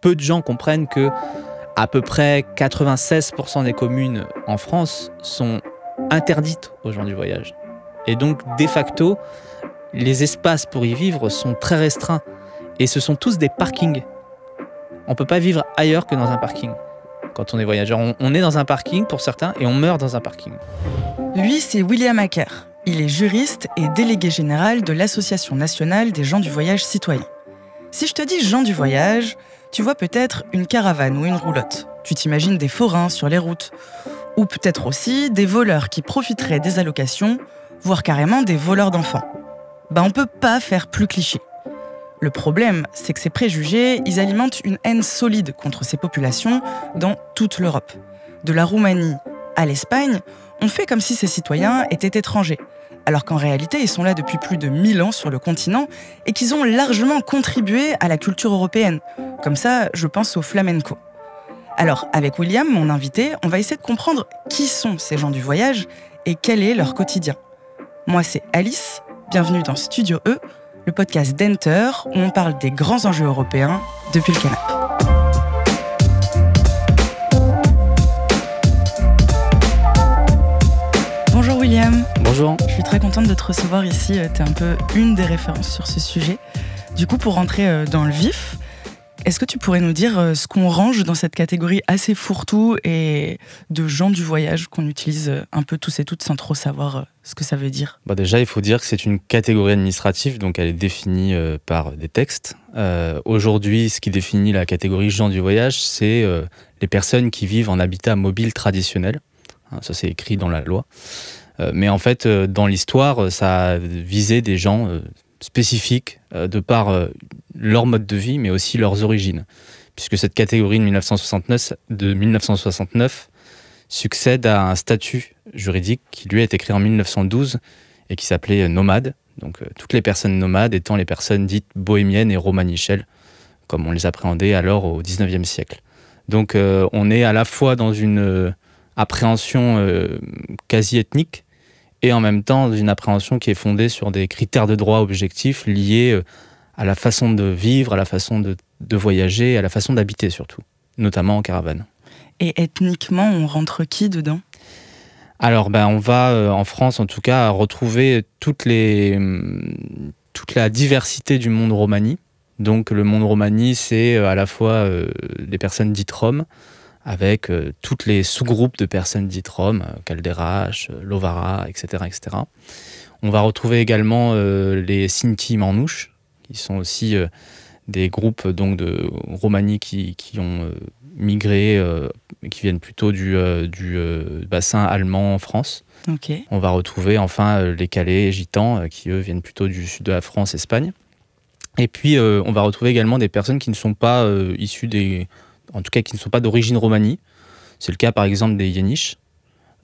peu de gens comprennent que à peu près 96% des communes en France sont interdites aux gens du voyage. Et donc, de facto, les espaces pour y vivre sont très restreints. Et ce sont tous des parkings. On ne peut pas vivre ailleurs que dans un parking. Quand on est voyageur, on, on, est dans un parking pour certains et on meurt dans un parking. Lui, c'est William Acker. Il est juriste et délégué général de l'Association nationale des gens du voyage citoyens. Si je te dis gens du voyage, tu vois peut-être une caravane ou une roulotte. Tu t'imagines des forains sur les routes. Ou peut-être aussi des voleurs qui profiteraient des allocations, voire carrément des voleurs d'enfants. Bah on peut pas faire plus cliché. Le problème, c'est que ces préjugés, ils alimentent une haine solide contre ces populations dans toute l'Europe. De la Roumanie à l'Espagne, on fait comme si ces citoyens étaient étrangers, alors qu'en réalité ils sont là depuis plus de 1000 ans sur le continent et qu'ils ont largement contribué à la culture européenne. Comme ça, je pense au flamenco. Alors, avec William, mon invité, on va essayer de comprendre qui sont ces gens du voyage et quel est leur quotidien. Moi, c'est Alice, bienvenue dans Studio E, le podcast d'Enter où on parle des grands enjeux européens depuis le canapé. Bonjour William. Bonjour. Je suis très contente de te recevoir ici. Euh, tu es un peu une des références sur ce sujet. Du coup, pour rentrer euh, dans le vif, est-ce que tu pourrais nous dire euh, ce qu'on range dans cette catégorie assez fourre-tout et de gens du voyage qu'on utilise un peu tous et toutes sans trop savoir ce que ça veut dire bah Déjà, il faut dire que c'est une catégorie administrative, donc elle est définie par des textes. Aujourd'hui, ce qui définit la catégorie gens du voyage, c'est les personnes qui vivent en habitat mobile traditionnel. Hein, ça, c'est écrit dans la loi. Euh, mais en fait, euh, dans l'histoire, euh, ça visait des gens spécifiques de par leur mode de vie, mais aussi leurs origines. Puisque cette catégorie de 1969, de 1969 succède à un statut juridique qui lui a été créé en 1912 et qui s'appelait nomade. Donc toutes les personnes nomades étant les personnes dites bohémiennes et romanichelles, comme on les appréhendait alors au 19e siècle. Donc on est à la fois dans une appréhension quasi ethnique et en même temps d'une appréhension qui est fondée sur des critères de droit objectifs liés euh, à la façon de vivre, à la façon de, voyager, à la façon d'habiter surtout, notamment en caravane. Et ethniquement, on rentre qui dedans alors, ben, on va euh, en France, en tout cas, retrouver toutes mm, toute la diversité du monde romani. Donc, le monde romani, c'est euh, à la fois des personnes dites roms, avec tous euh, toutes les sous-groupes de personnes dites roms, euh, Calderache, euh, Lovara, etc., etc. On va retrouver également les Sinti Manouches, qui sont aussi des groupes donc de Romani qui, ont migré, qui viennent plutôt du, du bassin allemand en France. On va retrouver enfin les Calais Gitans, qui eux viennent plutôt du sud de la France, Espagne. Et puis, on va retrouver également des personnes qui ne sont pas issues des en tout cas qui ne sont pas d'origine romanie. C'est le cas par exemple des Yéniches,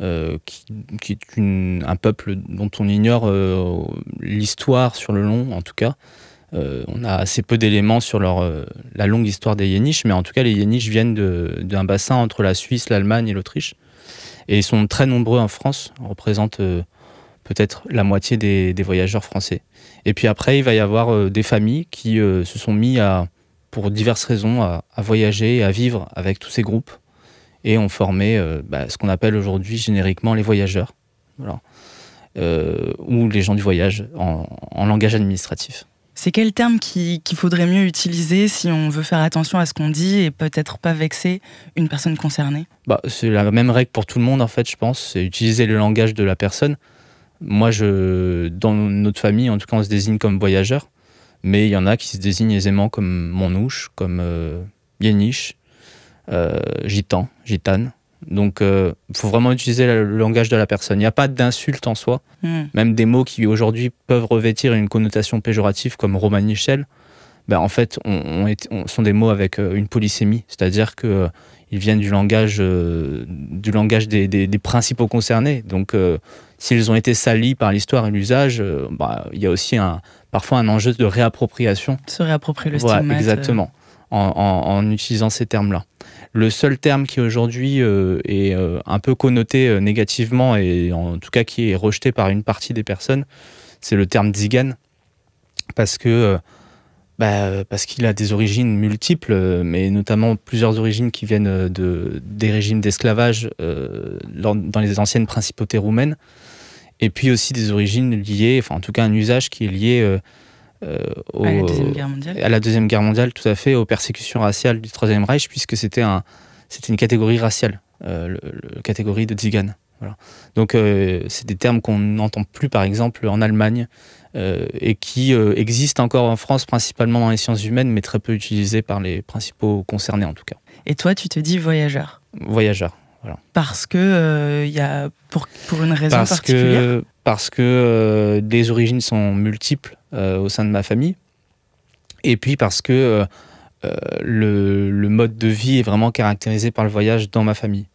euh, qui, est un peuple dont on ignore euh, l'histoire sur le long, en tout cas. Euh, on a assez peu d'éléments sur leur, la longue histoire des Yéniches, mais en tout cas, les Yéniches viennent d'un bassin entre la Suisse, l'Allemagne et l'Autriche. Et ils sont très nombreux en France, Représentent peut-être la moitié des, des, voyageurs français. Et puis après, il va y avoir des familles qui se sont mis à, pour diverses raisons, à, voyager et à vivre avec tous ces groupes et ont formé euh, bah, ce qu'on appelle aujourd'hui génériquement les voyageurs, euh, ou les gens du voyage en, langage administratif. C'est quel terme qu'il qui faudrait mieux utiliser si on veut faire attention à ce qu'on dit et peut-être pas vexer une personne concernée bah, C'est la même règle pour tout le monde en fait, je pense. C'est utiliser le langage de la personne. Moi, je, dans notre famille, en tout cas, on se désigne comme voyageur mais il y en a qui se désignent aisément comme Monouche, comme euh, Yéniche, euh, Gitan, Gitane. Donc, il euh, faut vraiment utiliser le langage de la personne. Il n'y a pas d'insulte en soi. Hmm. Même des mots qui aujourd'hui peuvent revêtir une connotation péjorative, comme Romanichel, ben, en fait, on, sont des mots avec euh, une polysémie. C'est-à-dire que ils viennent du langage, euh, du langage des, des, principaux concernés. Donc, euh, s'ils ont été salis par l'histoire et l'usage, euh, bah, il y a aussi un, parfois un enjeu de réappropriation. Se réapproprier le stigmate. exactement, en, en, utilisant ces termes-là. Le seul terme qui aujourd'hui est un peu connoté négativement et en tout cas qui est rejeté par une partie des personnes, c'est le terme zigan, parce que bah, parce qu'il a des origines multiples, mais notamment plusieurs origines qui viennent euh, de, des régimes d'esclavage euh, dans les anciennes principautés roumaines, et puis aussi des origines liées, enfin en tout cas un usage qui est lié euh, à, la Deuxième Guerre mondiale. à la Deuxième Guerre mondiale, tout à fait, aux persécutions raciales du Troisième Reich, puisque c'était un, une catégorie raciale, la catégorie de Zigan. Donc c'est des termes qu'on n'entend plus par exemple en Allemagne euh, et qui euh, existe encore en France, principalement dans les sciences humaines, mais très peu utilisé par les principaux concernés en tout cas. Et toi, tu te dis voyageur Voyageur, voilà. Parce que il euh, y a pour, une raison parce particulière. Que, parce que les origines sont multiples au sein de ma famille, et puis parce que le, mode de vie est vraiment caractérisé par le voyage dans ma famille.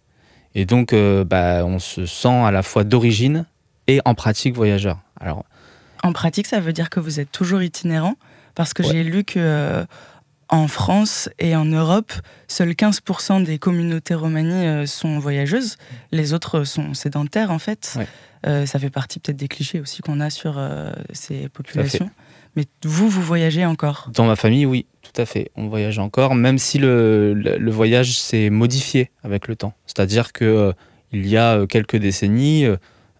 Et donc, bah, on se sent à la fois d'origine et en pratique voyageur. Alors, en pratique, ça veut dire que vous êtes toujours itinérant, parce que j'ai lu que euh, en France et en Europe, seuls 15% des communautés romanies euh, sont voyageuses, les autres sont sédentaires en fait. Euh, ça fait partie peut-être des clichés aussi qu'on a sur ces populations. Mais vous, vous voyagez encore Dans ma famille, oui, tout à fait. On voyage encore, même si le, le voyage s'est modifié avec le temps. C'est-à-dire que il y a quelques décennies,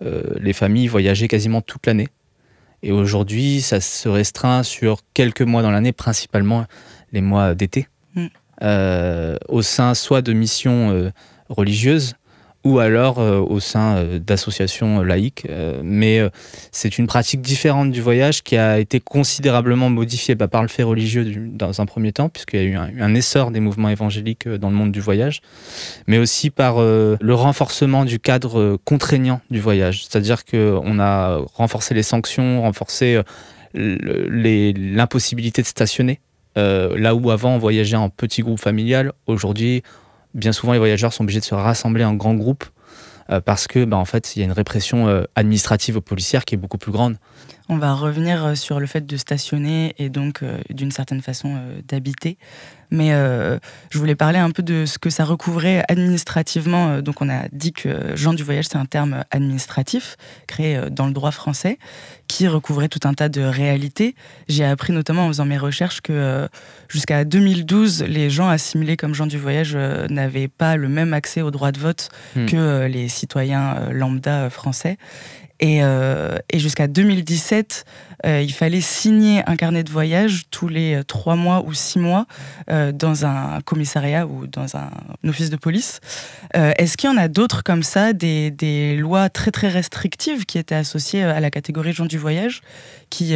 les familles voyageaient quasiment toute l'année et aujourd'hui, ça se restreint sur quelques mois dans l'année, principalement les mois d'été, mm. euh, au sein soit de missions euh, religieuses, ou alors euh, au sein euh, d'associations euh, laïques. mais c'est une pratique différente du voyage qui a été considérablement modifiée bah, par le fait religieux dans un premier temps, puisqu'il y a eu un, essor des mouvements évangéliques dans le monde du voyage, mais aussi par le renforcement du cadre contraignant du voyage. C'est-à-dire qu'on a renforcé les sanctions, renforcé l'impossibilité de stationner. là où avant on voyageait en petit groupe familial, aujourd'hui bien souvent les voyageurs sont obligés de se rassembler en grands groupes euh, parce que, bah, en fait, il y a une répression euh, administrative aux policières qui est beaucoup plus grande. On va revenir euh, sur le fait de stationner et donc euh, d'une certaine façon euh, d'habiter. Mais je voulais parler un peu de ce que ça recouvrait administrativement. Donc on a dit que gens du voyage, c'est un terme administratif créé dans le droit français qui recouvrait tout un tas de réalités. J'ai appris notamment en faisant mes recherches que jusqu'à 2012, les gens assimilés comme gens du voyage n'avaient pas le même accès au droit de vote hmm. que les citoyens lambda français. Euh, et, jusqu'à 2017, euh, il fallait signer un carnet de voyage tous les euh, trois mois ou six mois dans un commissariat ou dans un office de police. Est-ce qu'il y en a d'autres comme ça, des, lois très très restrictives qui étaient associées à la catégorie gens du voyage, qui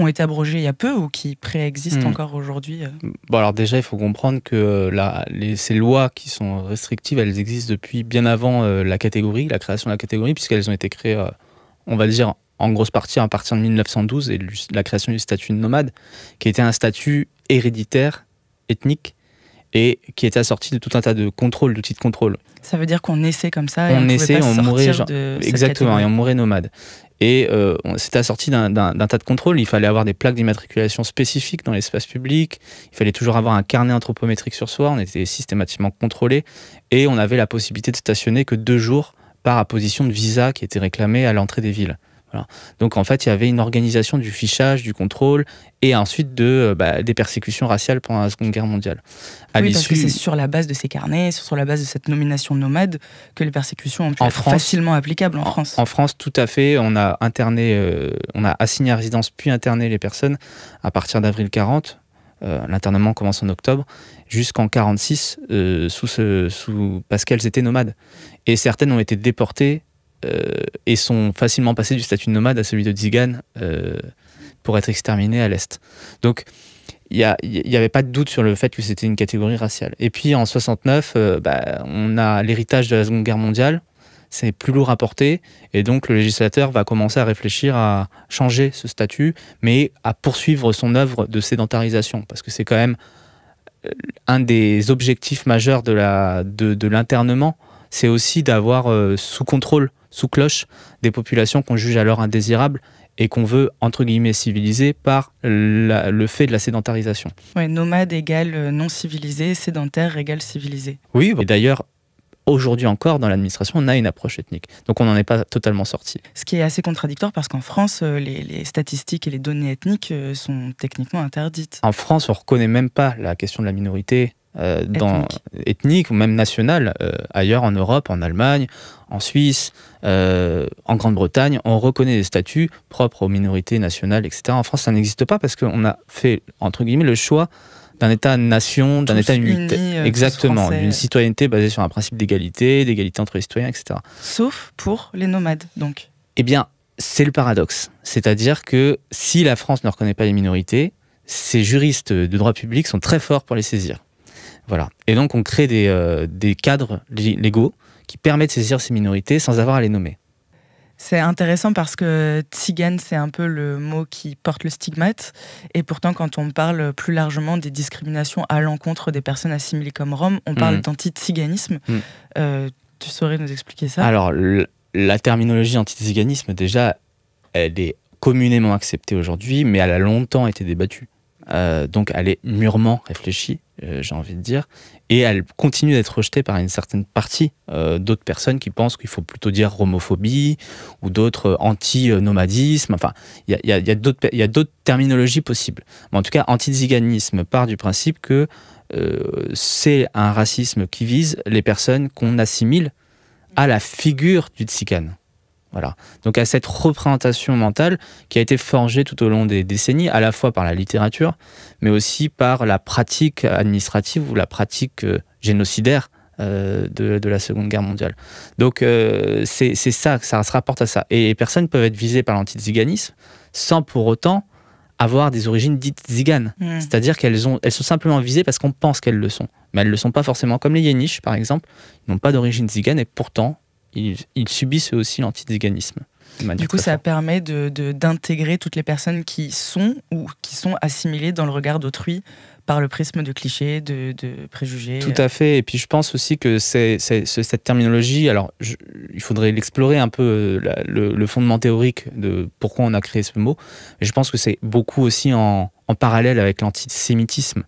ont été abrogés il y a peu ou qui préexistent hmm. encore aujourd'hui euh Bon, alors déjà, il faut comprendre que euh, la, ces lois qui sont restrictives, elles existent depuis bien avant euh, la catégorie, la création de la catégorie, puisqu'elles ont été créées, on va dire, en grosse partie à partir de 1912 et la création du statut de nomade, qui était un statut héréditaire, ethnique, et qui était assorti de tout un tas de contrôles, d'outils de contrôle. Ça veut dire qu'on naissait comme ça. Et on, on naissait, on mourait. de exactement, et on mourait nomade. Et euh, c'était assorti d'un tas de contrôles. Il fallait avoir des plaques d'immatriculation spécifiques dans l'espace public. Il fallait toujours avoir un carnet anthropométrique sur soi. On était systématiquement contrôlé. Et on avait la possibilité de stationner que deux jours par apposition de visa qui était réclamée à l'entrée des villes. Donc en fait, il y avait une organisation du fichage, du contrôle et ensuite de, euh, bah, des persécutions raciales pendant la Seconde Guerre mondiale. parce que c'est sur la base de ces carnets, sur la base de cette nomination nomade que les persécutions ont pu être facilement applicables en, France. En France, tout à fait. On a interné, euh, on a assigné à résidence puis interné les personnes à partir d'avril 40. Euh, l'internement commence en octobre, jusqu'en 46, sous, sous, parce qu'elles étaient nomades. Et certaines ont été déportées euh, et sont facilement passés du statut de nomade à celui de tzigane euh, pour être exterminés à l'Est. Donc, il n'y avait pas de doute sur le fait que c'était une catégorie raciale. Et puis en 69, euh, bah, on a l'héritage de la Seconde Guerre mondiale, c'est plus lourd à porter, et donc le législateur va commencer à réfléchir à changer ce statut, mais à poursuivre son œuvre de sédentarisation, parce que c'est quand même un des objectifs majeurs de l'internement, de, c'est aussi d'avoir sous contrôle sous cloche des populations qu'on juge alors indésirables et qu'on veut, entre guillemets, civiliser par le fait de la sédentarisation. Oui, nomade égale euh, non civilisé, sédentaire égale civilisé. Oui, d'ailleurs, aujourd'hui encore, dans l'administration, on a une approche ethnique. Donc on n'en est pas totalement sorti. Ce qui est assez contradictoire parce qu'en France, euh, les, les, statistiques et les données ethniques euh, sont techniquement interdites. En France, on ne reconnaît même pas la question de la minorité euh, dans, ethnique. ou même nationale, euh, ailleurs en Europe, en Allemagne, en Suisse, euh, en Grande-Bretagne, on reconnaît des statuts propres aux minorités nationales, etc. En France, ça n'existe pas parce qu'on a fait, entre guillemets, le choix d'un État-nation, d'un État unité. Exactement, d'une citoyenneté basée sur un principe d'égalité, d'égalité entre les citoyens, etc. Sauf pour les nomades, donc. Eh bien, c'est le paradoxe. C'est-à-dire que si la France ne reconnaît pas les minorités, ces juristes de droit public sont très forts pour les saisir. Et donc, on crée des, euh, cadres légaux qui permettent de saisir ces minorités sans avoir à les nommer. C'est intéressant parce que tzigane, c'est un peu le mot qui porte le stigmate. Et pourtant, quand on parle plus largement des discriminations à l'encontre des personnes assimilées comme roms, on parle mmh. danti mm. euh, tu saurais nous expliquer ça Alors, la terminologie anti déjà, elle est communément acceptée aujourd'hui, mais elle a longtemps été débattue. Euh, donc elle est mûrement réfléchie, euh, j'ai envie de dire, et elle continue d'être rejetée par une certaine partie euh, d'autres personnes qui pensent qu'il faut plutôt dire homophobie ou d'autres anti-nomadisme. Enfin, il y a, d'autres terminologies possibles. en tout cas, anti-ziganisme part du principe que c'est un racisme qui vise les personnes qu'on assimile à la figure du tzigan. Voilà. Donc à cette représentation mentale qui a été forgée tout au long des décennies, à la fois par la littérature, mais aussi par la pratique administrative ou la pratique euh, génocidaire euh, de, la Seconde Guerre mondiale. Donc euh, c'est ça, ça se rapporte à ça. Et personne personnes peuvent être visées par l'antiziganisme sans pour autant avoir des origines dites ziganes. Mmh. C'est-à-dire qu'elles sont simplement visées parce qu'on pense qu'elles le sont. Mais elles ne le sont pas forcément, comme les Yéniches, par exemple. Ils n'ont pas d'origine zigane et pourtant, ils, subissent aussi l'antiziganisme. Du coup, ça permet d'intégrer de, toutes les personnes qui sont ou qui sont assimilées dans le regard d'autrui par le prisme de clichés, de, préjugés. Tout à fait. Et puis, je pense aussi que cette terminologie, alors il faudrait l'explorer un peu, euh, le, fondement théorique de pourquoi on a créé ce mot. Mais je pense que c'est beaucoup aussi en, en parallèle avec l'antisémitisme.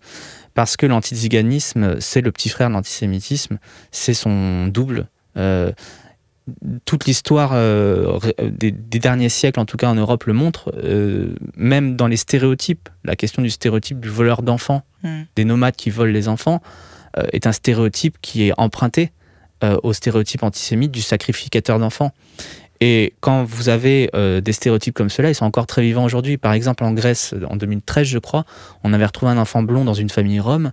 Parce que l'antiziganisme, c'est le petit frère de l'antisémitisme, c'est son double. Euh, toute l'histoire euh, euh, des, derniers siècles, en tout cas en Europe, le montre, euh, même dans les stéréotypes, la question du stéréotype du voleur d'enfants, mm. des nomades qui volent les enfants, est un stéréotype qui est emprunté au stéréotype antisémite du sacrificateur d'enfants. Et quand vous avez des stéréotypes comme cela, ils sont encore très vivants aujourd'hui. Par exemple, en Grèce, en 2013, je crois, on avait retrouvé un enfant blond dans une famille rome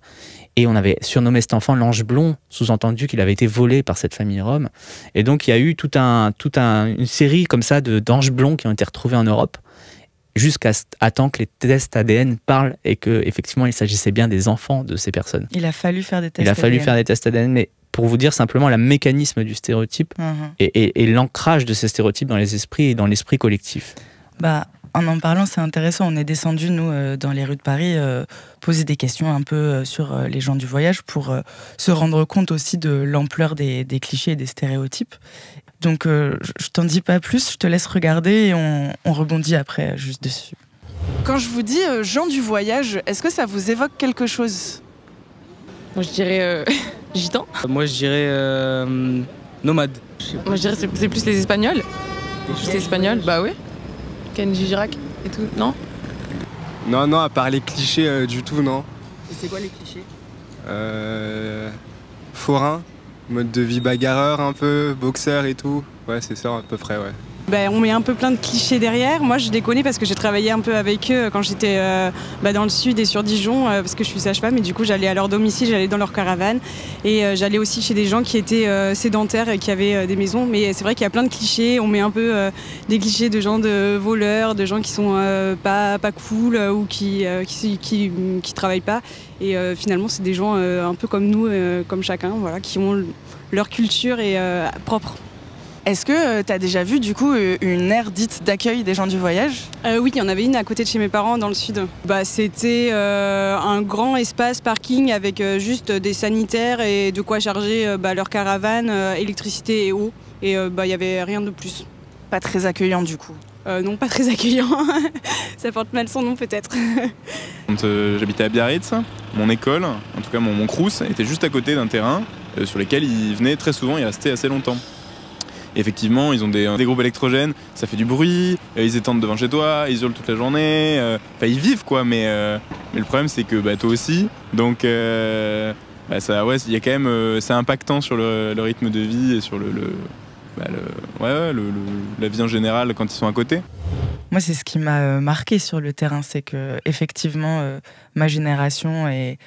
et on avait surnommé cet enfant l'ange blond, sous-entendu qu'il avait été volé par cette famille rome. Et donc il y a eu toute une série comme ça d'anges blonds qui ont été retrouvés en Europe jusqu'à temps que les tests ADN parlent et que effectivement il s'agissait bien des enfants de ces personnes. Il a fallu faire des tests. Il a fallu faire des tests ADN, mais pour vous dire simplement le mécanisme du stéréotype mhm. et, l'ancrage de ces stéréotypes dans les esprits et dans l'esprit collectif. Bah, en en parlant, c'est intéressant. On est descendu, nous, euh, dans les rues de Paris, euh, poser des questions un peu euh, sur les gens du voyage pour se rendre compte aussi de l'ampleur des, clichés et des stéréotypes. Donc, je t'en dis pas plus, je te laisse regarder et on, rebondit après juste dessus. Quand je vous dis gens du voyage, est-ce que ça vous évoque quelque chose Moi, je dirais gitan. Moi, je dirais nomade. Moi, je dirais c'est plus les Espagnols. les Espagnols, bah oui. Kenji et tout, non Non, non, à part les clichés euh, du tout, non. Et c'est quoi les clichés euh, Forain, mode de vie bagarreur un peu, boxeur et tout. Ouais, c'est ça à peu près, ouais. Ben, on met un peu plein de clichés derrière. Moi, je les parce que j'ai travaillé un peu avec eux quand j'étais euh, bah, dans le sud et sur Dijon, euh, parce que je suis sage pas. Mais du coup, j'allais à leur domicile, j'allais dans leur caravane. Et euh, j'allais aussi chez des gens qui étaient sédentaires et qui avaient des maisons. Mais c'est vrai qu'il y a plein de clichés. On met un peu des clichés de gens de voleurs, de gens qui sont pas, pas cool ou qui, qui, qui, travaillent pas. Et finalement, c'est des gens un peu comme nous, comme chacun, voilà, qui ont leur culture et propre. Est-ce que euh, tu as déjà vu du coup euh, une aire dite d'accueil des gens du voyage euh, Oui, il y en avait une à côté de chez mes parents dans le sud. Bah, C'était un grand espace parking avec juste des sanitaires et de quoi charger bah, leur caravane, électricité et eau. Et bah, il bah, n'y avait rien de plus. Pas très accueillant du coup Non, pas très accueillant. Ça porte mal son nom peut-être. J'habitais à Biarritz. Mon école, en tout cas mon, mon était juste à côté d'un terrain sur lequel ils venaient très souvent et restaient assez longtemps effectivement, ils ont des, des, groupes électrogènes, ça fait du bruit, euh, ils étendent devant chez toi, ils hurlent toute la journée. Euh, enfin, ils vivent quoi, mais, euh, le problème c'est que bah, toi aussi. Donc. Bah, ça, ouais, il y a quand même, c'est impactant sur le, rythme de vie et sur bah, le, la vie en général quand ils sont à côté. Moi, c'est ce qui m'a marqué sur le terrain, c'est que effectivement, ma génération est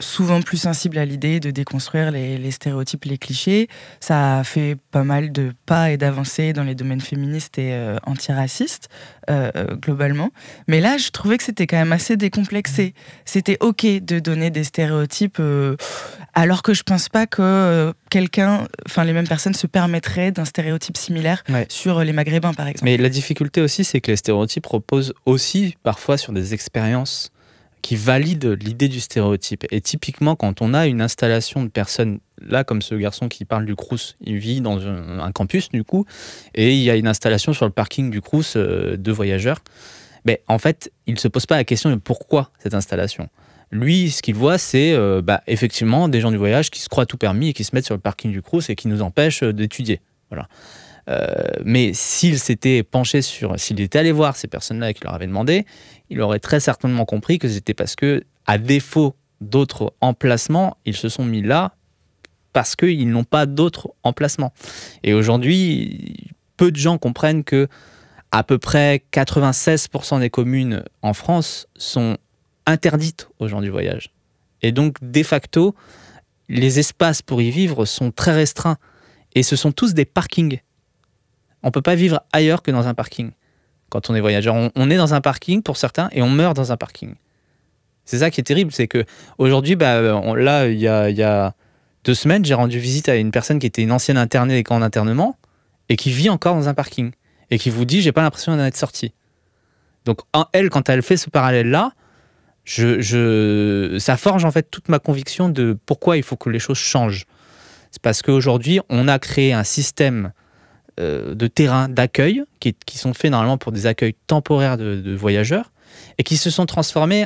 souvent plus sensible à l'idée de déconstruire les, stéréotypes, les clichés. Ça a fait pas mal de pas et d'avancées dans les domaines féministes et euh, antiracistes, euh, euh, globalement. Mais là, je trouvais que c'était quand même assez décomplexé. C'était OK de donner des stéréotypes, alors que je pense pas que quelqu'un, enfin les mêmes personnes se permettraient d'un stéréotype similaire sur les Maghrébins, par exemple. Mais la difficulté aussi, c'est que les stéréotypes reposent aussi parfois sur des expériences qui valide l'idée du stéréotype. Et typiquement, quand on a une installation de personnes, là, comme ce garçon qui parle du Crous, il vit dans un, campus, du coup, et il y a une installation sur le parking du Crous euh, de voyageurs, mais ben, en fait, il ne se pose pas la question de pourquoi cette installation. Lui, ce qu'il voit, c'est euh, bah, effectivement des gens du voyage qui se croient tout permis et qui se mettent sur le parking du Crous et qui nous empêchent euh, d'étudier. Voilà. mais s'il s'était penché sur, s'il était allé voir ces personnes-là et qu'il leur avait demandé, il aurait très certainement compris que c'était parce que, à défaut d'autres emplacements, ils se sont mis là parce qu'ils n'ont pas d'autres emplacements. Et aujourd'hui, peu de gens comprennent que à peu près 96% des communes en France sont interdites aux gens du voyage. Et donc, de facto, les espaces pour y vivre sont très restreints. Et ce sont tous des parkings. On ne peut pas vivre ailleurs que dans un parking quand on est voyageur. On, est dans un parking pour certains et on meurt dans un parking. C'est ça qui est terrible, c'est que aujourd'hui, bah, là, il y a, deux semaines, j'ai rendu visite à une personne qui était une ancienne internée des camps d'internement et qui vit encore dans un parking et qui vous dit j'ai pas l'impression d'en être sorti. Donc elle, quand elle fait ce parallèle-là, je, ça forge en fait toute ma conviction de pourquoi il faut que les choses changent. C'est parce qu'aujourd'hui, on a créé un système euh, de terrains d'accueil qui, sont faits normalement pour des accueils temporaires de, voyageurs et qui se sont transformés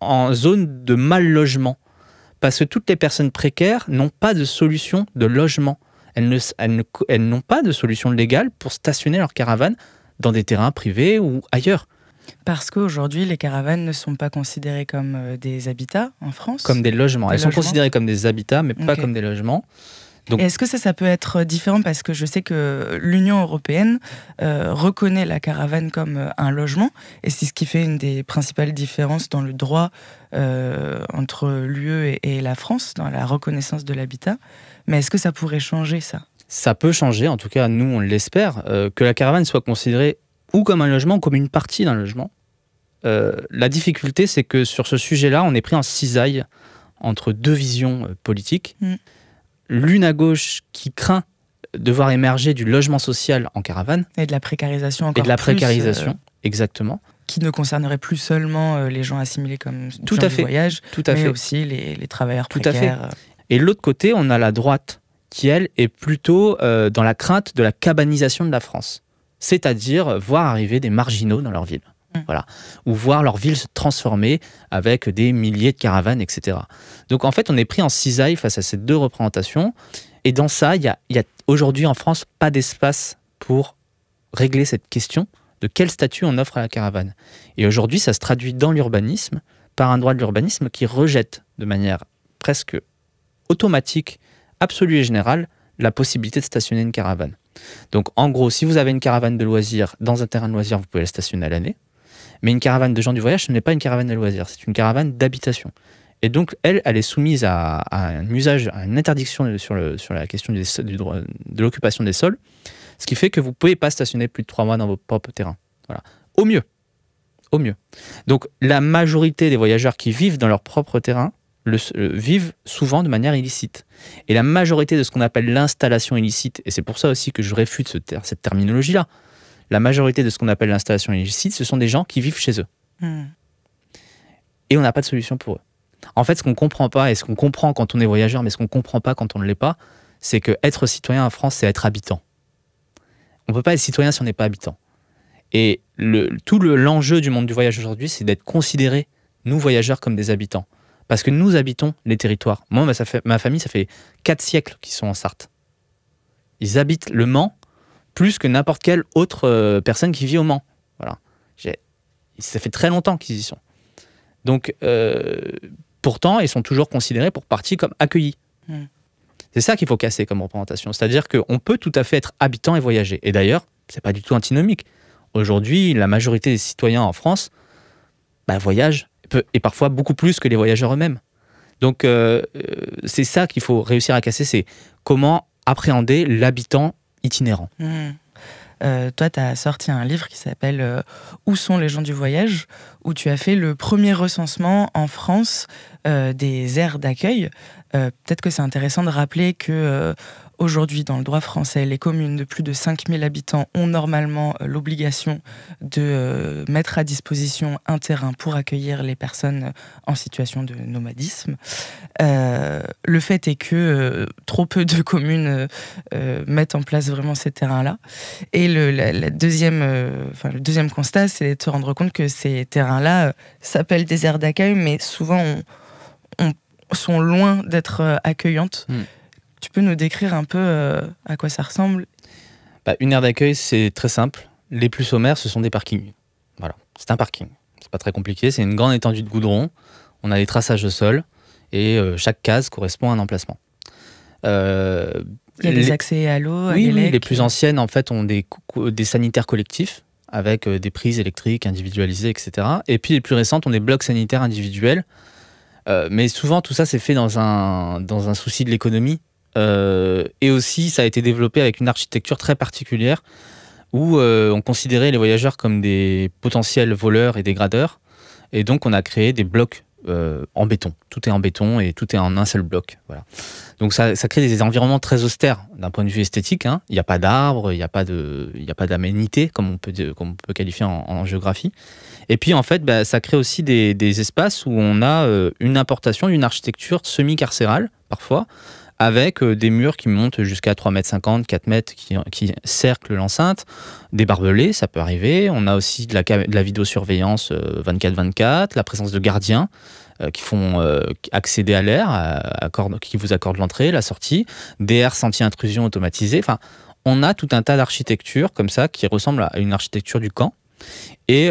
en zones de mal logement parce que toutes les personnes précaires n'ont pas de solution de logement. Elles, n'ont pas de solution légale pour stationner leur caravane dans des terrains privés ou ailleurs. Parce qu'aujourd'hui, les caravanes ne sont pas considérées comme euh, des habitats en France Comme des logements. elles sont considérées comme des habitats, mais pas comme des logements. Est-ce que ça, peut être euh, différent parce que je sais que l'Union européenne euh, reconnaît la caravane comme euh, un logement et c'est ce qui fait une des principales différences dans le droit entre l'UE et, la France dans la reconnaissance de l'habitat. Mais est-ce que ça pourrait changer ça Ça peut changer, en tout cas nous on l'espère, que la caravane soit considérée ou comme un logement, ou comme une partie d'un logement. la difficulté, c'est que sur ce sujet-là, on est pris en cisaille entre deux visions politiques. Mm l'une à gauche qui craint de voir émerger du logement social en caravane. Et de la précarisation encore Et de la précarisation, euh, exactement. Qui ne concernerait plus seulement euh, les gens assimilés comme tout à fait. voyage, tout à mais fait. aussi les, travailleurs tout précaires. À fait. Euh. Et l'autre côté, on a la droite qui, elle, est plutôt dans la crainte de la cabanisation de la France, c'est-à-dire voir arriver des marginaux dans leur ville. Mm. Voilà. Ou voir leur ville se transformer avec des milliers de caravanes, etc. Donc en fait, on est pris en cisaille face à ces deux représentations. Et dans ça, il y a, a aujourd'hui en France pas d'espace pour régler cette question de quel statut on offre à la caravane. Et aujourd'hui, ça se traduit dans l'urbanisme par un droit de l'urbanisme qui rejette de manière presque automatique, absolue et générale la possibilité de stationner une caravane. Donc en gros, si vous avez une caravane de loisirs dans un terrain de loisirs, vous pouvez la stationner à l'année mais une caravane de gens du voyage, ce n'est pas une caravane de loisirs, c'est une caravane d'habitation. Et donc, elle, elle est soumise à, un usage, à une interdiction sur, le, sur la question du, droit, de l'occupation des sols, ce qui fait que vous ne pouvez pas stationner plus de trois mois dans vos propres terrains. Voilà. Au mieux. Au mieux. Donc, la majorité des voyageurs qui vivent dans leur propre terrain le, vivent souvent de manière illicite. Et la majorité de ce qu'on appelle l'installation illicite, et c'est pour ça aussi que je réfute cette terminologie-là, la majorité de ce qu'on appelle l'installation illicite, ce sont des gens qui vivent chez eux. Hmm. Et on n'a pas de solution pour eux. En fait, ce qu'on ne comprend pas, et ce qu'on comprend quand on est voyageur, mais ce qu'on ne comprend pas quand on ne l'est pas, c'est que être citoyen en France, c'est être habitant. On ne peut pas être citoyen si on n'est pas habitant. Et le, tout l'enjeu du monde du voyage aujourd'hui, c'est d'être considéré, nous voyageurs, comme des habitants. Parce que nous habitons les territoires. Moi, ma, ma famille, ça fait quatre siècles qu'ils sont en Sarthe. Ils habitent le Mans plus que n'importe quelle autre euh, personne qui vit au Mans. Voilà. Ça fait très longtemps qu'ils y sont. Donc, euh, pourtant, ils sont toujours considérés pour partie comme accueillis. Hmm. C'est ça qu'il faut casser comme représentation. C'est-à-dire qu'on peut tout à fait être habitant et voyager. Et d'ailleurs, c'est pas du tout antinomique. Aujourd'hui, la majorité des citoyens en France bah, voyagent, et parfois beaucoup plus que les voyageurs eux-mêmes. Donc, euh, c'est ça qu'il faut réussir à casser c'est comment appréhender l'habitant itinérant. Hmm. Euh, toi, tu as sorti un livre qui s'appelle euh, Où sont les gens du voyage où tu as fait le premier recensement en France euh, des aires d'accueil euh, peut-être que c'est intéressant de rappeler que euh, aujourd'hui, dans le droit français, les communes de plus de 5000 habitants ont normalement euh, l'obligation de mettre à disposition un terrain pour accueillir les personnes en situation de nomadisme. le fait est que trop peu de communes mettent en place vraiment ces terrains-là. Et le, deuxième, enfin, le deuxième constat, c'est de se rendre compte que ces terrains-là s'appellent des aires d'accueil, mais souvent on, on sont loin d'être euh, accueillantes. Hmm. Tu peux nous décrire un peu euh, à quoi ça ressemble bah, Une aire d'accueil, c'est très simple. Les plus sommaires, ce sont des parkings. Voilà, c'est un parking. C'est pas très compliqué. C'est une grande étendue de goudron. On a des traçages de sol et euh, chaque case correspond à un emplacement. Il y a des accès à l'eau, oui, oui, les plus anciennes en fait ont des, des sanitaires collectifs avec des prises électriques individualisées, etc. Et puis les plus récentes ont des blocs sanitaires individuels euh, mais souvent, tout ça, s'est fait dans un, dans un souci de l'économie. Euh, et aussi, ça a été développé avec une architecture très particulière où euh, on considérait les voyageurs comme des potentiels voleurs et dégradeurs. Et donc, on a créé des blocs euh, en béton. Tout est en béton et tout est en un seul bloc. Voilà. Donc ça, crée des environnements très austères d'un point de vue esthétique. Hein. Il n'y a pas d'arbres, il n'y a pas de, d'aménité comme on peut comme on peut qualifier en, géographie. Et puis en fait, bah, ça crée aussi des, espaces où on a euh, une importation, d'une architecture semi-carcérale parfois avec euh, des murs qui montent jusqu'à 3,50 m, 4 m qui, qui cerclent l'enceinte, des barbelés, ça peut arriver. On a aussi de la, de la vidéosurveillance 24-24, euh, la présence de gardiens euh, qui font accéder à l'air, qui vous accordent l'entrée, la sortie, des DR anti-intrusion automatisés, Enfin, on a tout un tas d'architectures comme ça qui ressemblent à une architecture du camp et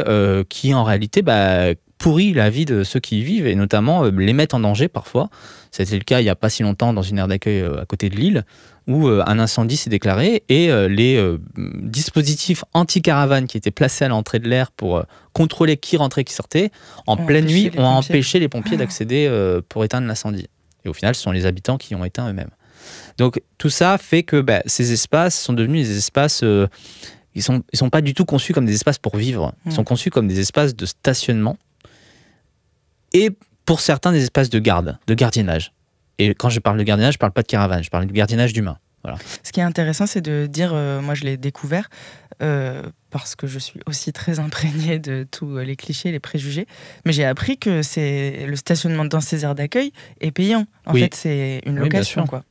qui en réalité bah, pourrit la vie de ceux qui y vivent et notamment euh, les mettent en danger parfois. C'était le cas il n'y a pas si longtemps dans une aire d'accueil euh, à côté de Lille où euh, un incendie s'est déclaré et les dispositifs anti caravane qui étaient placés à l'entrée de l'air pour contrôler qui rentrait, qui sortait, en pleine nuit ont empêché les pompiers ah. d'accéder pour éteindre l'incendie. Et au final, ce sont les habitants qui ont éteint eux-mêmes. Donc tout ça fait que bah, ces espaces sont devenus des espaces... ils ne sont, ils sont pas du tout conçus comme des espaces pour vivre. Ils hmm. sont conçus comme des espaces de stationnement et pour certains des espaces de garde, de gardiennage. Et quand je parle de gardiennage, je ne parle pas de caravane, je parle du gardiennage d'humains. Voilà. Ce qui est intéressant, c'est de dire, euh, moi je l'ai découvert, euh, parce que je suis aussi très imprégnée de tous euh, les clichés, les préjugés, mais j'ai appris que c'est le stationnement dans ces aires d'accueil est payant. En fait, c'est une location. Oui, quoi.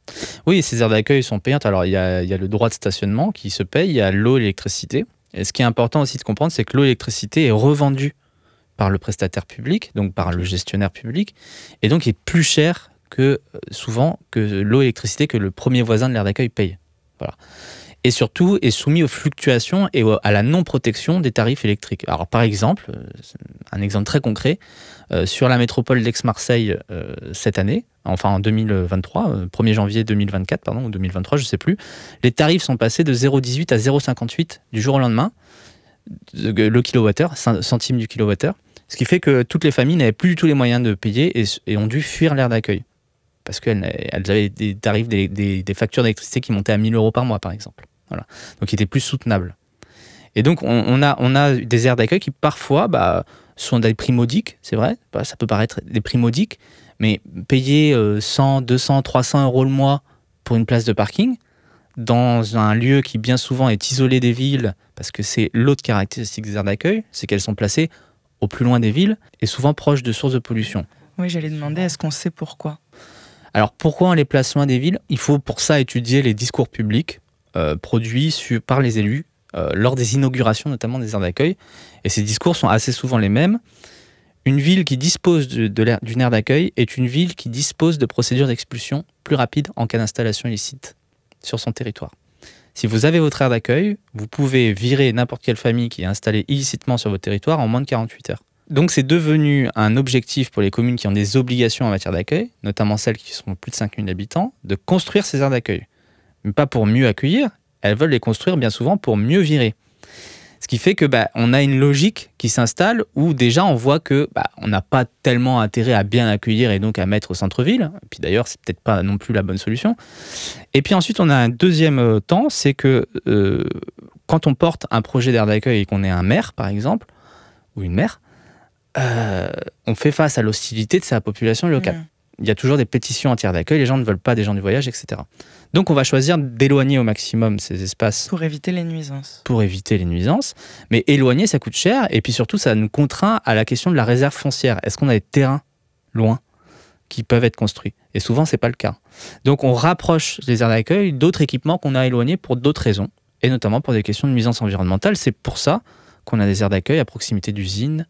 oui, ces aires d'accueil sont payantes. Alors, il y, a, le droit de stationnement qui se paye, il y a l'eau, l'électricité. Et ce qui est important aussi de comprendre, c'est que l'eau et l'électricité est revendue par le prestataire public, donc par le gestionnaire public, et donc est plus cher que euh, souvent que l'eau et l'électricité que le premier voisin de l'air d'accueil paye. Et surtout est soumis aux fluctuations et à la non-protection des tarifs électriques. Alors par exemple, euh, un exemple très concret, euh, sur la métropole d'Aix-Marseille cette année, enfin en 2023, 1er janvier 2024, pardon, ou 2023, je ne sais plus, les tarifs sont passés de 0,18 à 0,58 du jour au lendemain, le kilowattheure, centime du kilowattheure. Ce qui fait que toutes les familles n'avaient plus du tout les moyens de payer et, ont dû fuir l'aire d'accueil. Parce qu'elles avaient des tarifs, des, factures d'électricité qui montaient à 1000 euros par mois, par exemple. Voilà. Donc, ils étaient plus soutenable Et donc, on, a, on a des aires d'accueil qui, parfois, bah, sont des prix modiques, c'est vrai. Bah, ça peut paraître des prix modiques, mais payer 100, 200, 300 euros le mois pour une place de parking, dans un lieu qui bien souvent est isolé des villes, parce que c'est l'autre caractéristique des aires d'accueil, c'est qu'elles sont placées au plus loin des villes et souvent proche de sources de pollution. Oui, j'allais demander, est-ce qu'on sait pourquoi Alors pourquoi on les place loin des villes Il faut pour ça étudier les discours publics euh, produits par les élus euh, lors des inaugurations notamment des aires d'accueil. Et ces discours sont assez souvent les mêmes. Une ville qui dispose d'une aire d'accueil est une ville qui dispose de procédures d'expulsion plus rapides en cas d'installation illicite sur son territoire. Si vous avez votre aire d'accueil, vous pouvez virer n'importe quelle famille qui est installée illicitement sur votre territoire en moins de 48 heures. Donc c'est devenu un objectif pour les communes qui ont des obligations en matière d'accueil, notamment celles qui sont plus de 5000 habitants, de construire ces aires d'accueil. Mais pas pour mieux accueillir, elles veulent les construire bien souvent pour mieux virer. Ce qui fait que bah, on a une logique qui s'installe où déjà on voit que bah, on n'a pas tellement intérêt à bien accueillir et donc à mettre au centre-ville. Puis d'ailleurs, c'est peut-être pas non plus la bonne solution. Et puis ensuite, on a un deuxième euh, temps, c'est que euh, quand on porte un projet d'air d'accueil et qu'on est un maire, par exemple, ou une mère, euh, on fait face à l'hostilité de sa population locale. Mmh il y a toujours des pétitions entières d'accueil, les gens ne veulent pas des gens du voyage, etc. Donc on va choisir d'éloigner au maximum ces espaces. Pour éviter les nuisances. Pour éviter les nuisances. Mais éloigner, ça coûte cher, et puis surtout, ça nous contraint à la question de la réserve foncière. Est-ce qu'on a des terrains loin qui peuvent être construits Et souvent, ce n'est pas le cas. Donc on rapproche les aires d'accueil d'autres équipements qu'on a éloignés pour d'autres raisons, et notamment pour des questions de nuisances environnementales. C'est pour ça qu'on a des aires d'accueil à proximité d'usines,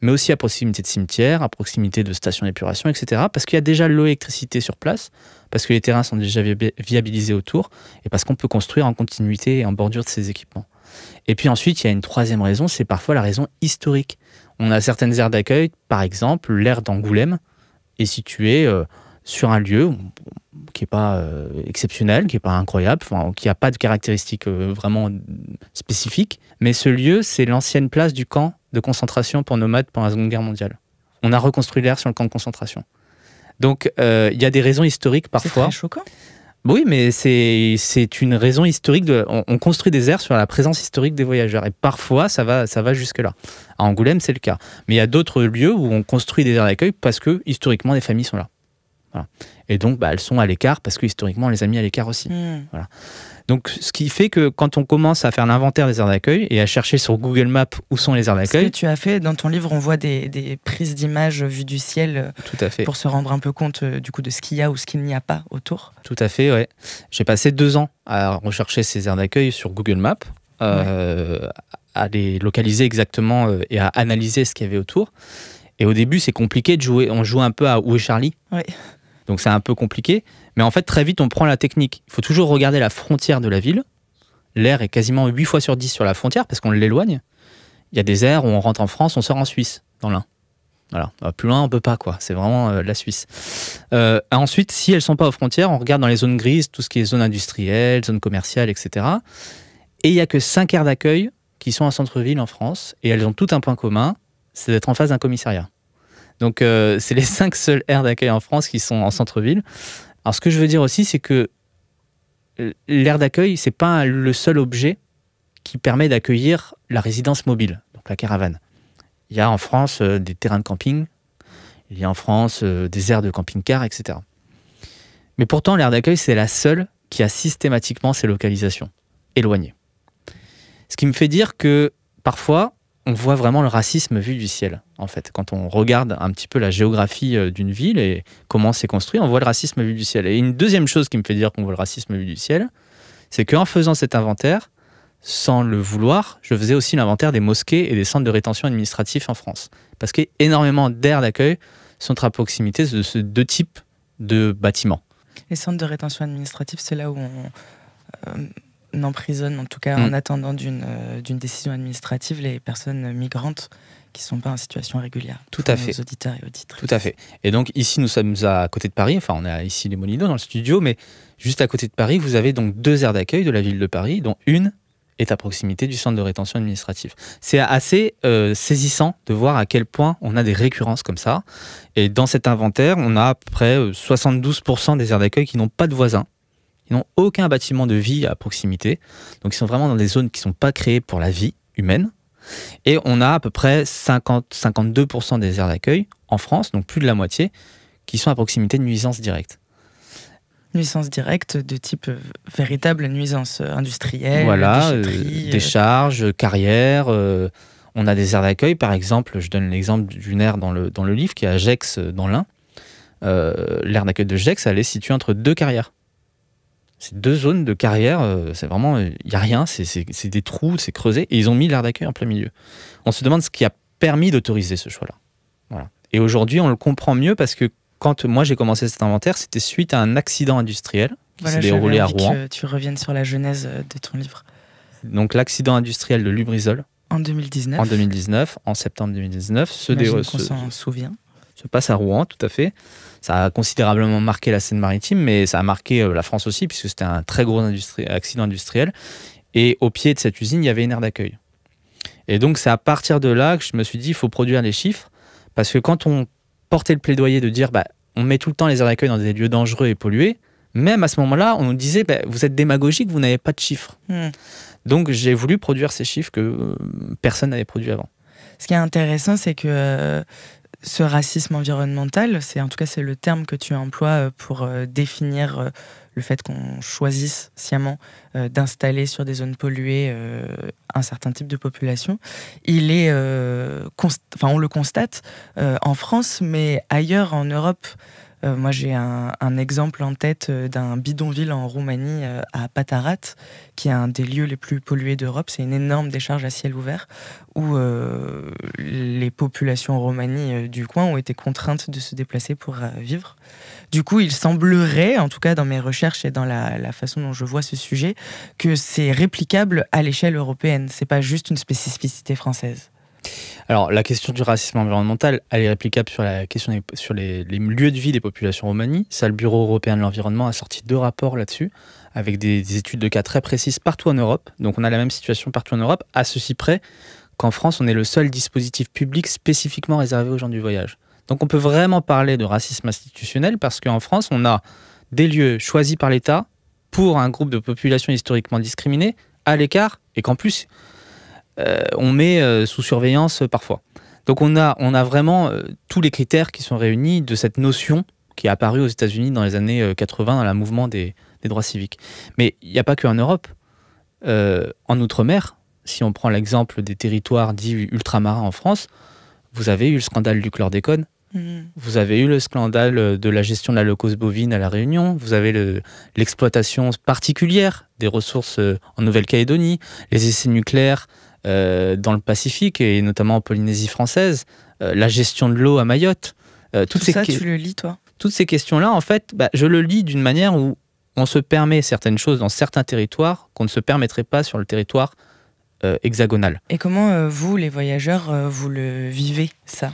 mais aussi à proximité de cimetières, à proximité de stations d'épuration, etc. Parce qu'il y a déjà l'eau l'électricité sur place, parce que les terrains sont déjà viabilisés autour, et parce qu'on peut construire en continuité et en bordure de ces équipements. Et puis ensuite, il y a une troisième raison, c'est parfois la raison historique. On a certaines aires d'accueil, par exemple, l'aire d'Angoulême est située... Euh, sur un lieu qui n'est pas euh, exceptionnel, qui n'est pas incroyable, qui n'a pas de caractéristiques euh, vraiment spécifiques. Mais ce lieu, c'est l'ancienne place du camp de concentration pour nomades pendant la Seconde Guerre mondiale. On a reconstruit l'air sur le camp de concentration. Donc euh, il y a des raisons historiques parfois. C'est choquant. Bah oui, mais c'est une raison historique. De, on, construit des aires sur la présence historique des voyageurs. Et parfois, ça va, ça va jusque-là. À Angoulême, c'est le cas. Mais il y a d'autres lieux où on construit des aires d'accueil parce que, historiquement, les familles sont là. Et donc, bah, elles sont à l'écart parce que historiquement, on les a mis à l'écart aussi. Hmm. Voilà. Donc, ce qui fait que quand on commence à faire l'inventaire des aires d'accueil et à chercher sur Google Maps où sont les aires d'accueil. Ce que tu as fait dans ton livre, on voit des, prises d'images vues du ciel. Euh, Tout à fait. Pour se rendre un peu compte euh, du coup de ce qu'il y a ou ce qu'il n'y a pas autour. Tout à fait, ouais. J'ai passé deux ans à rechercher ces aires d'accueil sur Google Maps. Euh, à les localiser exactement et à analyser ce qu'il y avait autour. Et au début, c'est compliqué de jouer. On joue un peu à Où est Charlie ouais. Donc c'est un peu compliqué. Mais en fait, très vite, on prend la technique. Il faut toujours regarder la frontière de la ville. L'air est quasiment 8 fois sur 10 sur la frontière parce qu'on l'éloigne. Il y a des airs où on rentre en France, on sort en Suisse, dans l'un. Voilà. Bah, plus loin, on peut pas, quoi. C'est vraiment euh, la Suisse. Euh, ensuite, si elles sont pas aux frontières, on regarde dans les zones grises, tout ce qui est zone industrielle, zone commerciale, etc. Et il y a que 5 aires d'accueil qui sont à centre-ville en France, et elles ont tout un point commun, c'est d'être en face d'un commissariat. Donc, euh, c'est les cinq seules aires d'accueil en France qui sont en centre-ville. Alors, ce que je veux dire aussi, c'est que euh, l'aire d'accueil, c'est pas le seul objet qui permet d'accueillir la résidence mobile, donc la caravane. Il y a en France euh, des terrains de camping, il y a en France des aires de camping-car, etc. Mais pourtant, l'aire d'accueil, c'est la seule qui a systématiquement ses localisations éloignées. Ce qui me fait dire que parfois, on voit vraiment le racisme vu du ciel, en fait. Quand on regarde un petit peu la géographie euh, d'une ville et comment c'est construit, on voit le racisme vu du ciel. Et une deuxième chose qui me fait dire qu'on voit le racisme vu du ciel, c'est qu'en faisant cet inventaire, sans le vouloir, je faisais aussi l'inventaire des mosquées et des centres de rétention administratifs en France. Parce qu'énormément d'aires d'accueil sont à proximité de ce deux types de bâtiments. Les centres de rétention administrative, c'est là où on, euh, emprisonne, en tout cas en mm. attendant euh, d'une décision administrative, les personnes migrantes qui ne sont pas en situation régulière. Tout à fait. auditeurs et auditrices. Tout à fait. Et donc ici, nous sommes à côté de Paris, enfin on est ici les Molinos dans le studio, mais juste à côté de Paris, vous avez donc deux aires d'accueil de la ville de Paris, dont une est à proximité du centre de rétention administrative. C'est assez euh, saisissant de voir à quel point on a des récurrences comme ça. Et dans cet inventaire, on a à peu près 72% euh, des aires d'accueil qui n'ont pas de voisins ils n'ont aucun bâtiment de vie à proximité. Donc, ils sont vraiment dans des zones qui ne sont pas créées pour la vie humaine. Et on a à peu près 50, 52% des aires d'accueil en France, donc plus de la moitié, qui sont à proximité de nuisances directes. Nuisances directes de type euh, véritable nuisance euh, industrielle, voilà, euh, décharge, carrière. on a des aires d'accueil, par exemple, je donne l'exemple d'une aire dans le, dans le livre qui est à Gex, dans l'Ain. L'aire d'accueil de Gex, elle est située entre deux carrières. Ces deux zones de carrière, euh, c'est vraiment, il euh, n'y a rien, c'est des trous, c'est creusé, et ils ont mis l'air d'accueil en plein milieu. On se demande ce qui a permis d'autoriser ce choix-là. Et aujourd'hui, on le comprend mieux parce que quand moi j'ai commencé cet inventaire, c'était suite à un accident industriel qui s'est déroulé à Rouen. tu reviennes sur la genèse euh, de ton livre. Donc l'accident industriel de Lubrizol. En 2019. En 2019, en septembre 2019. ce qu'on s'en souvient se passe à Rouen, tout à fait. Ça a considérablement marqué la scène maritime, mais ça a marqué euh, la France aussi, puisque c'était un très gros accident industriel. Et au pied de cette usine, il y avait une aire d'accueil. Et donc, c'est à partir de là que je me suis dit, il faut produire les chiffres, parce que quand on portait le plaidoyer de dire, bah, on met tout le temps les aires d'accueil dans des lieux dangereux et pollués, même à ce moment-là, on nous disait, bah, vous êtes démagogique, vous n'avez pas de chiffres. Hmm. Donc, j'ai voulu produire ces chiffres que euh, personne n'avait produits avant. Ce qui est intéressant, c'est que euh, ce racisme environnemental, c'est en tout cas c'est le terme que tu emploies euh, pour euh, définir euh, le fait qu'on choisisse sciemment d'installer sur des zones polluées un certain type de population. Il est, enfin on le constate en France, mais ailleurs en Europe. Euh, moi, j'ai un, exemple en tête euh, d'un bidonville en Roumanie, euh, à Patarat, qui est un des lieux les plus pollués d'Europe. C'est une énorme décharge à ciel ouvert où les populations Roumanie du coin ont été contraintes de se déplacer pour vivre. Du coup, il semblerait, en tout cas dans mes recherches et dans la, la façon dont je vois ce sujet, que c'est réplicable à l'échelle européenne. C'est pas juste une spécificité française. Alors, la question du racisme environnemental, elle est réplicable sur la question sur les, lieux de vie des populations romanies. Ça, le Bureau européen de l'environnement a sorti deux rapports là-dessus, avec des, études de cas très précises partout en Europe. Donc, on a la même situation partout en Europe, à ceci près qu'en France, on est le seul dispositif public spécifiquement réservé aux gens du voyage. Donc, on peut vraiment parler de racisme institutionnel parce qu'en France, on a des lieux choisis par l'État pour un groupe de population historiquement discriminée à l'écart et qu'en plus, euh, on met euh, sous surveillance euh, parfois. Donc on a, vraiment tous les critères qui sont réunis de cette notion qui est apparue aux États-Unis dans les années 80 dans le mouvement des, droits civiques. Mais il n'y a pas qu'en Europe. en Outre-mer, si on prend l'exemple des territoires dits ultramarins en France, vous avez eu le scandale du chlordécone, mmh. vous avez eu le scandale de la gestion de la locose bovine à La Réunion, vous avez l'exploitation particulière des ressources en Nouvelle-Calédonie, les essais nucléaires euh, dans le Pacifique et notamment en Polynésie française, euh, la gestion de l'eau à Mayotte. Euh, toutes Tout ces ça, tu le lis, toi Toutes ces questions-là, en fait, bah, je le lis d'une manière où on se permet certaines choses dans certains territoires qu'on ne se permettrait pas sur le territoire hexagonal. Et comment vous, les voyageurs, vous le vivez, ça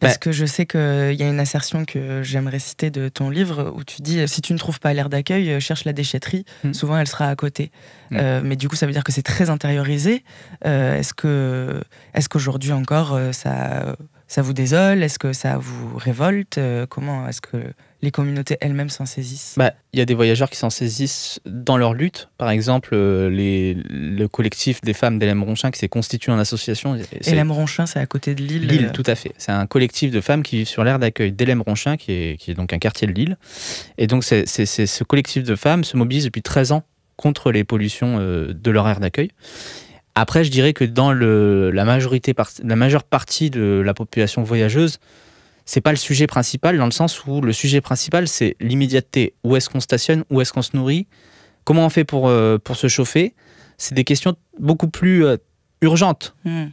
parce bah que je sais qu'il euh, y a une assertion que j'aimerais citer de ton livre où tu dis euh, si tu ne trouves pas l'air d'accueil, euh, cherche la déchetterie. Mmh. Souvent, elle sera à côté. Mmh. mais du coup, ça veut dire que c'est très intériorisé. est-ce que est-ce qu'aujourd'hui encore, ça ça vous désole Est-ce que ça vous révolte euh, Comment est-ce que les communautés elles-mêmes s'en saisissent bah, Il y a des voyageurs qui s'en saisissent dans leur lutte. Par exemple, euh, les, le collectif des femmes d'Hélène Ronchin qui s'est constitué en association. Hélène Ronchin, c'est à côté de Lille Lille, tout à fait. C'est un collectif de femmes qui vivent sur l'aire d'accueil d'Hélène Ronchin, qui est, qui est donc un quartier de Lille. Et donc, c'est ce collectif de femmes se mobilise depuis 13 ans contre les pollutions euh, de leur aire d'accueil. Après, je dirais que dans la, majorité, la majeure partie de la population voyageuse, c'est pas le sujet principal, dans le sens où le sujet principal, c'est l'immédiateté. Où est-ce qu'on stationne Où est-ce qu'on se nourrit Comment on fait pour, euh, pour se chauffer C'est des questions beaucoup plus euh, urgentes. Hmm.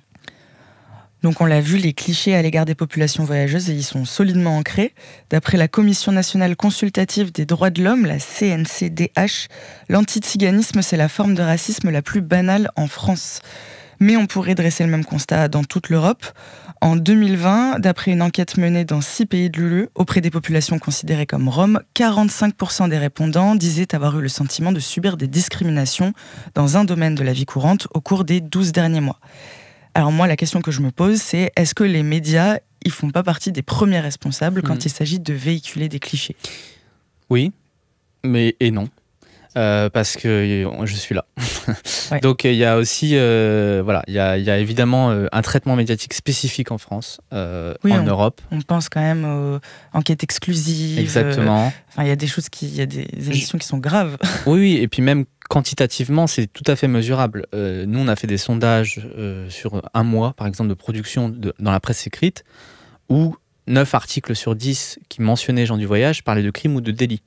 Donc on l'a vu, les clichés à l'égard des populations voyageuses, et ils sont solidement ancrés. D'après la Commission nationale consultative des droits de l'homme, la CNCDH, l'antiziganisme, c'est la forme de racisme la plus banale en France. Mais on pourrait dresser le même constat dans toute l'Europe. En 2020, d'après une enquête menée dans six pays de l'UE auprès des populations considérées comme roms, 45% des répondants disaient avoir eu le sentiment de subir des discriminations dans un domaine de la vie courante au cours des 12 derniers mois. Alors moi, la question que je me pose, c'est est-ce que les médias, ils font pas partie des premiers responsables quand hmm. il s'agit de véhiculer des clichés Oui, mais et non. Euh, parce que euh, je suis là. Donc il y a aussi, euh, voilà, il y a, évidemment un traitement médiatique spécifique en France, en Europe. On pense quand même aux enquêtes exclusives. Exactement. Enfin, il y a des choses qui, il y a des émissions qui sont graves. oui, oui, et puis même quantitativement, c'est tout à fait mesurable. nous, on a fait des sondages sur un mois, par exemple, de production de, dans la presse écrite, où 9 articles sur 10 qui mentionnaient Jean du voyage parlaient de crimes ou de délits.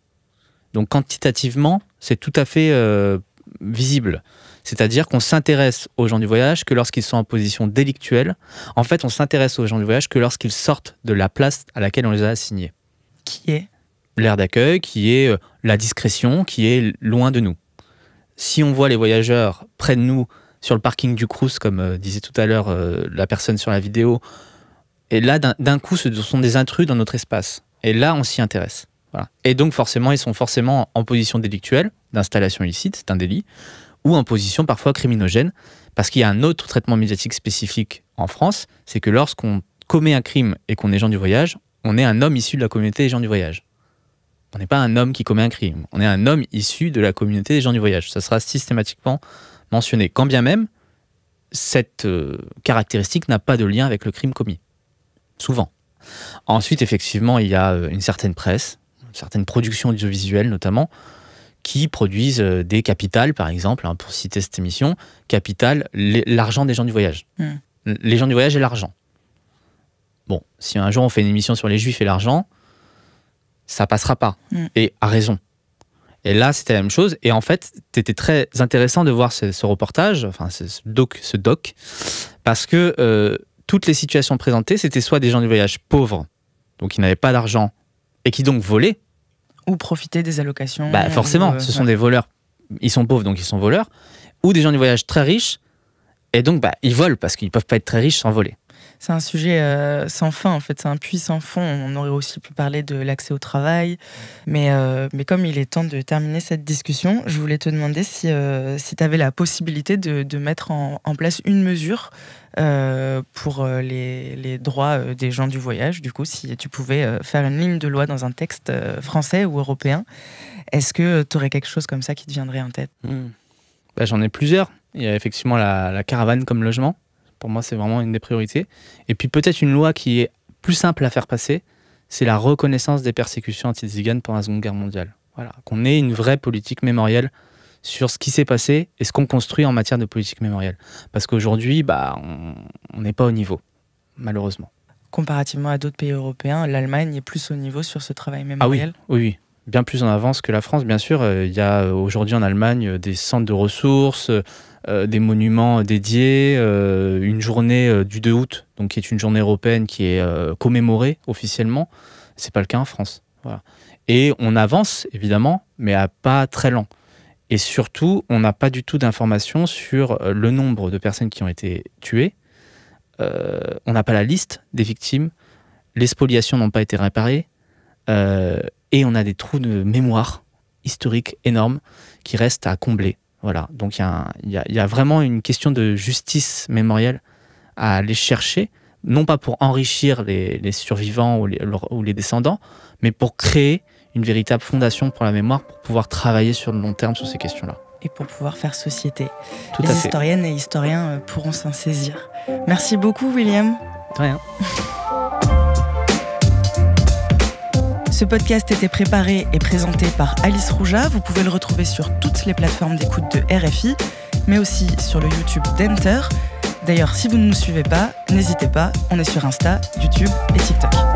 Donc quantitativement, c'est tout à fait euh, visible. C'est-à-dire qu'on s'intéresse aux gens du voyage que lorsqu'ils sont en position délictuelle. En fait, on s'intéresse aux gens du voyage que lorsqu'ils sortent de la place à laquelle on les a assignés. Qui est L'air d'accueil, qui est euh, la discrétion, qui est loin de nous. Si on voit les voyageurs près de nous sur le parking du Crous, comme euh, disait tout à l'heure la personne sur la vidéo, et là, d'un coup, ce sont des intrus dans notre espace. Et là, on s'y intéresse. Et donc, forcément, ils sont forcément en position délictuelle, d'installation illicite, c'est un délit, ou en position parfois criminogène, parce qu'il y a un autre traitement médiatique spécifique en France, c'est que lorsqu'on commet un crime et qu'on est gens du voyage, on est un homme issu de la communauté des gens du voyage. On n'est pas un homme qui commet un crime, on est un homme issu de la communauté des gens du voyage. Ça sera systématiquement mentionné, quand bien même cette euh, caractéristique n'a pas de lien avec le crime commis. Souvent. Ensuite, effectivement, il y a euh, une certaine presse, certaines productions audiovisuelles notamment, qui produisent euh, des capitales, par exemple, hein, pour citer cette émission, capital, l'argent des gens du voyage. Hmm. Les gens du voyage et l'argent. Bon, si un jour on fait une émission sur les juifs et l'argent, ça passera pas. Hmm. Et à raison. Et là, c'était la même chose. Et en fait, c'était très intéressant de voir ce, reportage, enfin ce, doc, doc, parce que euh, toutes les situations présentées, c'était soit des gens du voyage pauvres, donc qui n'avaient pas d'argent et qui donc volaient, ou profiter des allocations. Bah forcément, euh, ce sont des voleurs. Ils sont pauvres, donc ils sont voleurs. Ou des gens du voyage très riches, et donc bah, ils volent parce qu'ils ne peuvent pas être très riches sans voler c'est un sujet euh, sans fin, en fait, c'est un puits sans fond. On aurait aussi pu parler de l'accès au travail, mais, euh, mais comme il est temps de terminer cette discussion, je voulais te demander si, euh, si tu avais la possibilité de, mettre en, place une mesure pour les, les, droits des gens du voyage, du coup, si tu pouvais faire une ligne de loi dans un texte français ou européen. Est-ce que tu aurais quelque chose comme ça qui te viendrait en tête hmm. bah, J'en ai plusieurs. Il y a effectivement la caravane comme logement pour moi, c'est vraiment une des priorités. Et puis peut-être une loi qui est plus simple à faire passer, c'est la reconnaissance des persécutions anti-ziganes pendant la Seconde Guerre mondiale. Voilà, qu'on ait une vraie politique mémorielle sur ce qui s'est passé et ce qu'on construit en matière de politique mémorielle. Parce qu'aujourd'hui, bah, on n'est pas au niveau, malheureusement. Comparativement à d'autres pays européens, l'Allemagne est plus au niveau sur ce travail ah mémoriel oui, bien plus en avance que la France, bien sûr. Euh, il y a euh, aujourd'hui en Allemagne euh, des centres de ressources, euh, des monuments euh, dédiés, euh, une journée du 2 août, donc qui est une journée européenne qui est commémorée officiellement. Ce n'est pas le cas en France. Et on avance évidemment, mais à pas très lent. Et surtout, on n'a pas du tout d'informations sur le nombre de personnes qui ont été tuées. on n'a pas la liste des victimes. Les spoliations n'ont pas été réparées. et on a des trous de mémoire historique énormes qui restent à combler. Voilà. Donc, il y, a vraiment une question de justice mémorielle à aller chercher, non pas pour enrichir les, survivants ou les, descendants, mais pour créer une véritable fondation pour la mémoire, pour pouvoir travailler sur le long terme sur ces questions-là. Et pour pouvoir faire société. les historiennes et historiens euh, pourront s'en saisir. Merci beaucoup, William. De rien. Ce podcast était préparé et présenté par Alice Rouja. Vous pouvez le retrouver sur toutes les plateformes d'écoute de RFI, mais aussi sur le YouTube d'Enter. D'ailleurs, si vous ne nous suivez pas, n'hésitez pas, on est sur Insta, YouTube et TikTok.